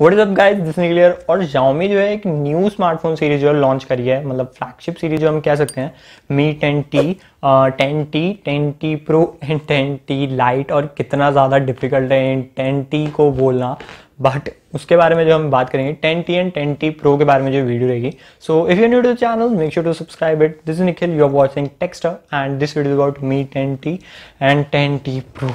what is up guys this clear और Xiaomi जो है एक न्यू स्मार्टफोन सीरीज जो है लॉन्च करी है मतलब फ्लैगशिप सीरीज जो हम कह सकते हैं Mi ten T ten T ten T pro and ten T lite और कितना ज़्यादा डिफिकल्ट है इन टेन टी को बोलना बट उसके बारे में जो हम बात करेंगे ten T and ten T Pro के बारे में जो वीडियो रहेगी so if you new channel make sure to subscribe it this Nikhil you are watching text and this video about me ten T and ten T Pro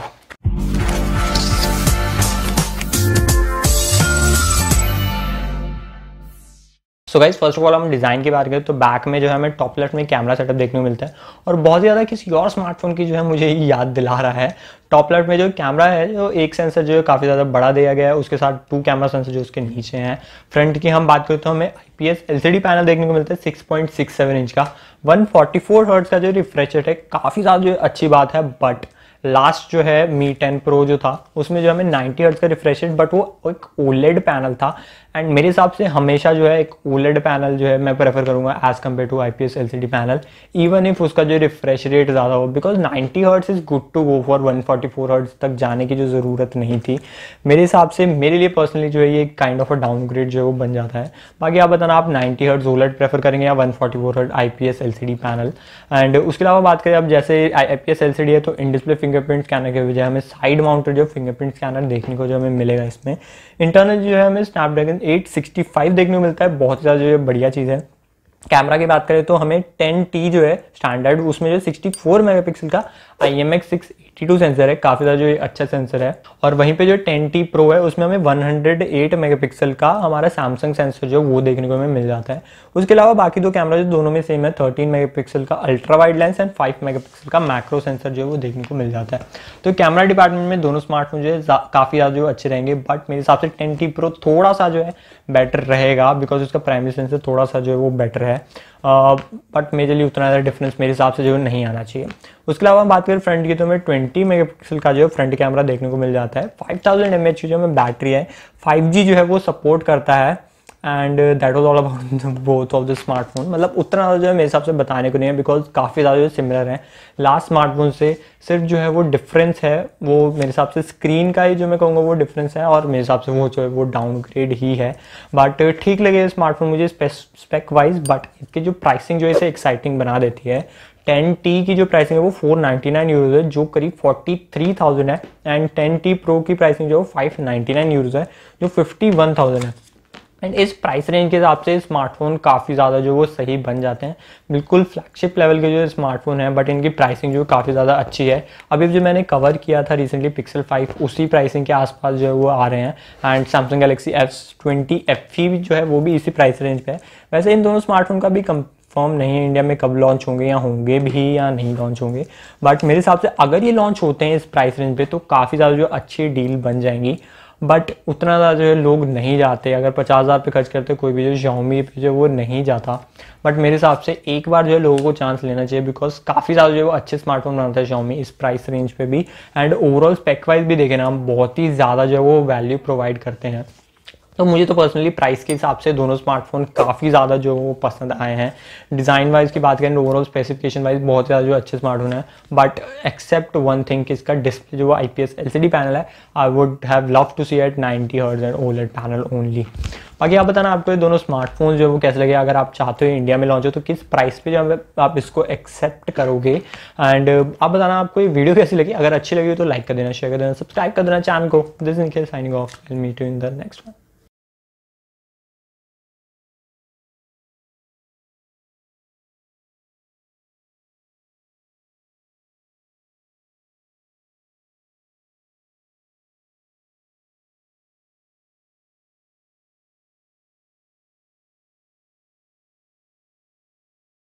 so guys first of all हम design की बात करें तो back में जो है हमें top left में कैमरा सेटअप देखने को मिलता है और बहुत ज़्यादा किसी और स्मार्टफोन की जो है मुझे याद दिला रहा है टॉप लेफ्ट में जो कैमरा है जो एक सेंसर जो है काफ़ी ज़्यादा बड़ा दिया गया है उसके साथ टू कैमरा सेंसर जो उसके नीचे हैं फ्रंट की हम बात करें तो हमें आई पी पैनल देखने को मिलता है six six point seven inch का वन फोर्टी फोर हर्ट का जो रिफ्रेश रेट है काफ़ी ज़्यादा जो अच्छी बात है बट लास्ट जो है मी टेन प्रो जो था उसमें जो हमें 90 हर्ट्ज का रिफ्रेश रेट बट वो एक ओलेड पैनल था एंड मेरे हिसाब से हमेशा जो है एक ओलेड पैनल जो है मैं प्रेफर करूंगा as compare to I P S L C D panel even if उसका जो रिफ्रेश रेट ज़्यादा हो because 90 hertz is good to go for 144 forty hertz तक जाने की जो ज़रूरत नहीं थी मेरे हिसाब से मेरे लिए पर्सनली जो है ये काइंड ऑफ अ डाउनग्रेड जो है वो बन जाता है बाकी आप बताना आप नाइनटी हर्ट्स ओलेड प्रेफर करेंगे या one forty hertz I P S L C D panel and उसके अलावा बात करें आप जैसे I P S L C D है तो इन डिस्प्ले फिंगरप्रिंट स्कैनर के बजाय हमें साइड माउंटेड जो फिंगरप्रिंट स्कैनर देखने को जो हमें मिलेगा इसमें इंटरनल जो है हमें स्नैपड्रैगन 865 देखने को मिलता है बहुत ज़्यादा जो बढ़िया चीज़ है कैमरा की बात करें तो हमें टेन टी जो है स्टैंडर्ड उसमें जो 64 मेगापिक्सल का I M X six eighty two sensor है काफ़ी ज़्यादा जो अच्छा सेंसर है और वहीं पे जो टेन टी प्रो है उसमें हमें 108 मेगापिक्सल का हमारा सैमसंग सेंसर जो वो देखने को हमें मिल जाता है उसके अलावा बाकी दो कैमरा जो दोनों में सेम है मेगा पिक्सल का ultra wide lens and megapixel का मैक्रो सेंसर जो है वो देखने को मिल जाता है तो कैमरा डिपार्टमेंट में दोनों स्मार्टफोन जो है काफ़ी ज़्यादा जो अच्छे रहेंगे बट मेरे हिसाब से टेन टी प्रो थोड़ा सा जो है बेटर रहेगा बिकॉज उसका प्राइमरी सेंसर थोड़ा सा जो है वो बेटर है है बट मेजरली उतना ज़्यादा डिफरेंस मेरे हिसाब से जो नहीं आना चाहिए उसके अलावा हम बात करें फ्रंट की तो हमें ट्वेंटी मेगा का जो है फ्रंट कैमरा देखने को मिल जाता है फाइव थाउजेंड की जो हमें बैटरी है फाइव जो है वो सपोर्ट करता है and that was all about both of the smartphone मतलब उतना ज़्यादा जो है मेरे हिसाब से बताने को नहीं है बिकॉज काफ़ी ज़्यादा जो सिमिलर हैं लास्ट स्मार्टफोन से सिर्फ जो है वो डिफरेंस है वो मेरे हिसाब से स्क्रीन का ही जो मैं कहूँगा वो डिफरेंस है और मेरे हिसाब से वो जो है वो डाउनग्रेड ही है बट uh, ठीक लगे स्मार्टफोन मुझे स्पेक वाइज बट इसकी जो प्राइसिंग जो है इसे एक्साइटिंग बना देती है टेन टी की जो प्राइसिंग है वो फोर नाइन्टी नाइन यूरोज़ है जो करीब फोर्टी थ्री थाउजेंड है एंड टेन टी प्रो की प्राइसिंग जो है फाइव नाइन्टी नाइन यूरोज़ है जो फिफ्टी वन थाउजेंड है एंड इस प्राइस रेंज के हिसाब से स्मार्टफोन काफ़ी ज़्यादा जो वो सही बन जाते हैं बिल्कुल फ्लैगशिप लेवल के जो स्मार्टफोन हैं बट इनकी प्राइसिंग जो काफ़ी ज़्यादा अच्छी है अभी जो मैंने कवर किया था रिसेंटली पिक्सल 5 उसी प्राइसिंग के आसपास जो है वो आ रहे हैं and Samsung Galaxy F twenty F जो है वो भी इसी प्राइस रेंज पर है वैसे इन दोनों स्मार्टफोन का भी कम फॉर्म नहीं है इंडिया में कब लॉन्च होंगे या होंगे भी या नहीं लॉन्च होंगे बट मेरे हिसाब से अगर ये लॉन्च होते हैं इस प्राइस रेंज पे तो काफ़ी ज़्यादा जो अच्छी डील बन जाएंगी बट उतना ज़्यादा जो है लोग नहीं जाते अगर पचास हज़ार पे खर्च करते कोई भी जो शाउमी पे जो वो नहीं जाता बट मेरे हिसाब से एक बार जो है लोगों को चांस लेना चाहिए बिकॉज काफ़ी ज़्यादा जो है वो अच्छे स्मार्टफोन बनाते हैं शाउमी इस प्राइस रेंज पे भी एंड ओवरऑल स्पेक वाइज भी देखें ना हम बहुत ही ज़्यादा जो है वो वैल्यू प्रोवाइड करते हैं तो मुझे तो पर्सनली प्राइस के हिसाब से दोनों स्मार्टफोन काफ़ी ज़्यादा जो वो पसंद आए हैं डिज़ाइन वाइज की बात करें ओवरऑल स्पेसिफिकेशन वाइज बहुत ज़्यादा जो अच्छे स्मार्टफोन है बट एक्सेप्ट वन थिंग कि इसका डिस्प्ले जो I P S L C D panel है I would have love to see at ninety hertz and OLED panel only बाकी आप बताना आपको ये दोनों स्मार्टफोन जो है वो कैसे लगे अगर आप चाहते हो इंडिया में लॉन्च हो तो किस प्राइस पे जो आप इसको एक्सेप्ट करोगे एंड आप बताना आपको ये वीडियो कैसी लगी अगर अच्छी लगी हो तो लाइक कर देना शेयर कर देना सब्सक्राइब कर देना चैनल को this in signing off meet in the next one